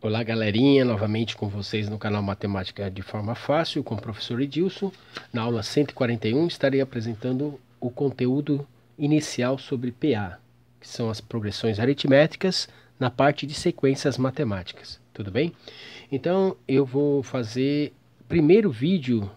Olá, galerinha, novamente com vocês no canal Matemática de Forma Fácil, com o professor Edilson. Na aula 141 estarei apresentando o conteúdo inicial sobre PA, que são as progressões aritméticas na parte de sequências matemáticas, tudo bem? Então, eu vou fazer primeiro vídeo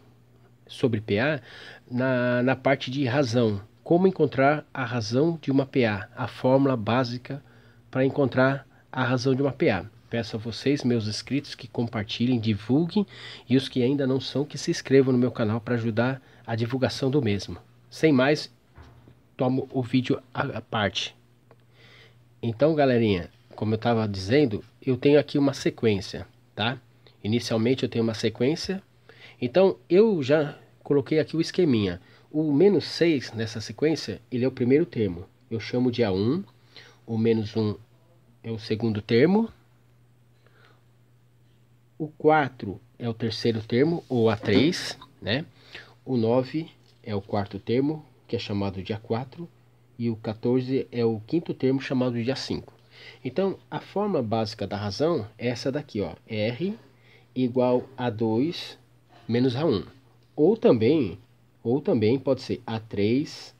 sobre PA na, na parte de razão, como encontrar a razão de uma PA, a fórmula básica para encontrar a razão de uma PA. Peço a vocês, meus inscritos, que compartilhem, divulguem e os que ainda não são, que se inscrevam no meu canal para ajudar a divulgação do mesmo. Sem mais, tomo o vídeo à parte. Então, galerinha, como eu estava dizendo, eu tenho aqui uma sequência, tá? Inicialmente eu tenho uma sequência. Então, eu já coloquei aqui o esqueminha. O menos 6 nessa sequência, ele é o primeiro termo. Eu chamo de A1, o menos 1 é o segundo termo, o 4 é o terceiro termo, ou A3, né? O 9 é o quarto termo, que é chamado de A4, e o 14 é o quinto termo, chamado de A5. Então, a forma básica da razão é essa daqui, ó, R igual a 2 menos A1. Ou também, ou também pode ser A3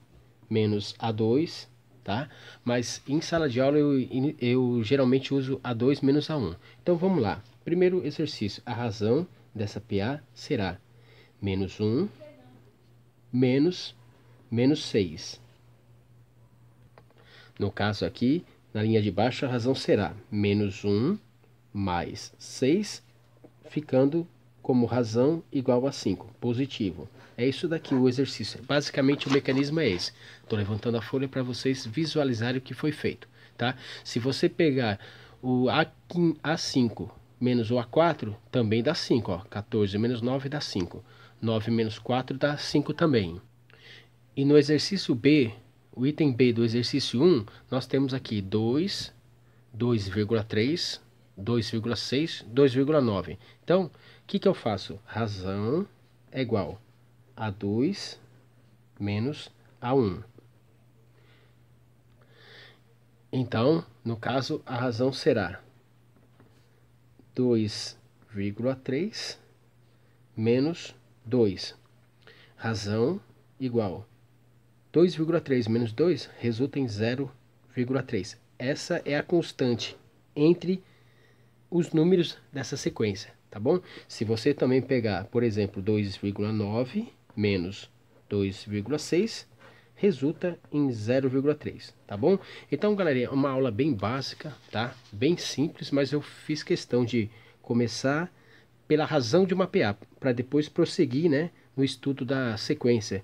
menos A2 tá? Mas em sala de aula eu, eu geralmente uso A2 menos A1. Então vamos lá. Primeiro exercício, a razão dessa PA será menos 1 menos menos 6. No caso aqui, na linha de baixo, a razão será menos 1 mais 6, ficando como razão igual a 5. Positivo. É isso daqui o exercício. Basicamente o mecanismo é esse. Estou levantando a folha para vocês visualizarem o que foi feito. Tá? Se você pegar o A5 menos o A4, também dá 5. Ó. 14 menos 9 dá 5. 9 menos 4 dá 5 também. E no exercício B, o item B do exercício 1, nós temos aqui 2, 2,3 2,6, 2,9. Então, o que, que eu faço? Razão é igual a 2 menos a 1. Então, no caso, a razão será 2,3 menos 2. Razão igual 2,3 menos 2 resulta em 0,3. Essa é a constante entre os números dessa sequência, tá bom? Se você também pegar, por exemplo, 2,9 menos 2,6, resulta em 0,3, tá bom? Então, galerinha, é uma aula bem básica, tá? Bem simples, mas eu fiz questão de começar pela razão de mapear, para depois prosseguir, né, no estudo da sequência.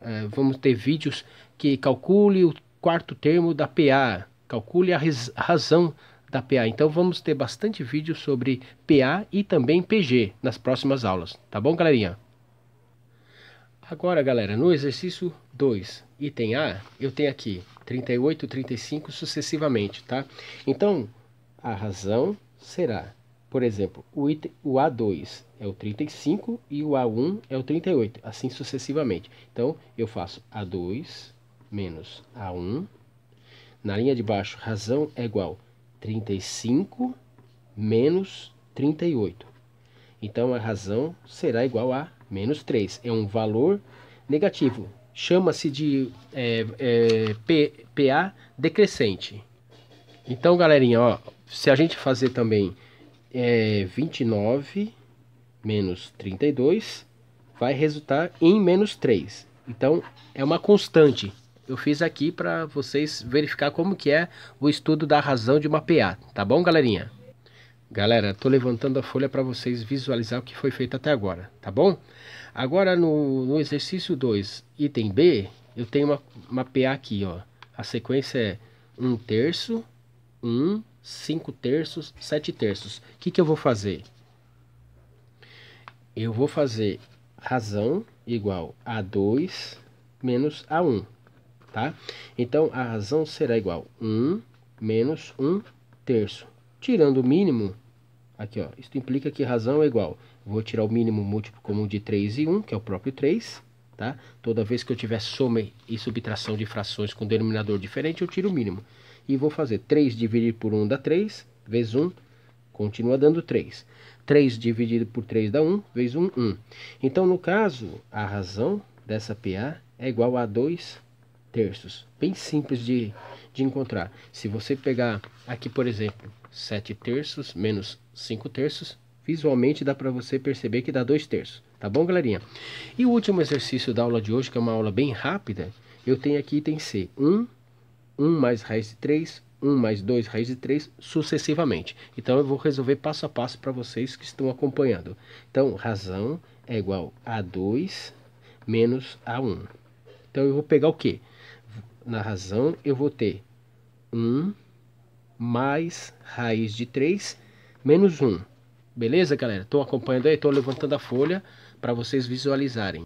Uh, vamos ter vídeos que calcule o quarto termo da PA, calcule a razão da PA. Então vamos ter bastante vídeo sobre PA e também PG nas próximas aulas, tá bom, galerinha? Agora, galera, no exercício 2, item A, eu tenho aqui 38, 35 sucessivamente, tá? Então, a razão será, por exemplo, o, item, o A2 é o 35 e o A1 é o 38, assim sucessivamente. Então, eu faço A2 menos A1, na linha de baixo, razão é igual a 35 menos 38. Então a razão será igual a menos 3. É um valor negativo. Chama-se de é, é, P, PA decrescente. Então, galerinha, ó, se a gente fazer também é, 29 menos 32, vai resultar em menos 3. Então, é uma constante eu fiz aqui para vocês verificar como que é o estudo da razão de uma PA, tá bom, galerinha? Galera, estou levantando a folha para vocês visualizar o que foi feito até agora, tá bom? Agora no, no exercício 2, item B, eu tenho uma, uma PA aqui, ó. A sequência é 1 um terço, 1, um, 5 terços, 7 terços. O que, que eu vou fazer? Eu vou fazer razão igual a 2 menos a 1 tá? Então, a razão será igual a 1 menos 1 terço. Tirando o mínimo, aqui, ó, isso implica que a razão é igual. Vou tirar o mínimo múltiplo comum de 3 e 1, que é o próprio 3, tá? Toda vez que eu tiver soma e subtração de frações com denominador diferente, eu tiro o mínimo. E vou fazer 3 dividido por 1 dá 3, vezes 1, continua dando 3. 3 dividido por 3 dá 1, vezes 1, 1. Então, no caso, a razão dessa PA é igual a 2 terços. Bem simples de, de encontrar. Se você pegar aqui, por exemplo, 7 terços menos 5 terços, visualmente dá para você perceber que dá 2 terços. Tá bom, galerinha? E o último exercício da aula de hoje, que é uma aula bem rápida, eu tenho aqui item C. 1, 1 mais raiz de 3, 1 mais 2 raiz de 3, sucessivamente. Então, eu vou resolver passo a passo para vocês que estão acompanhando. Então, razão é igual a 2 menos a 1. Então, eu vou pegar o quê? na razão, eu vou ter 1 mais raiz de 3 menos 1. Beleza, galera? Estou acompanhando aí, estou levantando a folha para vocês visualizarem.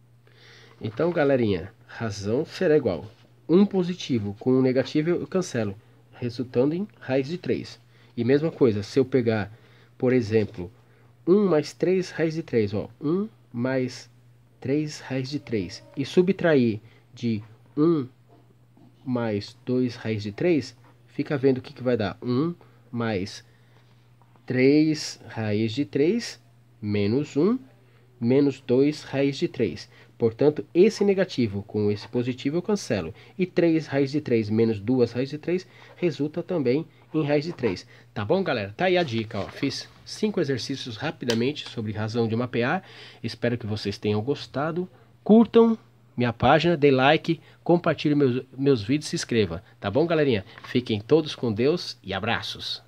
Então, galerinha, razão será igual. 1 positivo com 1 negativo eu cancelo, resultando em raiz de 3. E mesma coisa, se eu pegar, por exemplo, 1 mais 3 raiz de 3, ó, 1 mais 3 raiz de 3 e subtrair de 1 mais 2 raiz de 3, fica vendo o que, que vai dar. 1 mais 3 raiz de 3, menos 1, menos 2 raiz de 3. Portanto, esse negativo com esse positivo eu cancelo. E 3 raiz de 3 menos 2 raiz de 3 resulta também em raiz de 3. Tá bom, galera? Tá aí a dica. Ó. Fiz 5 exercícios rapidamente sobre razão de mapear. Espero que vocês tenham gostado. Curtam, minha página, dê like, compartilhe meus, meus vídeos se inscreva. Tá bom, galerinha? Fiquem todos com Deus e abraços.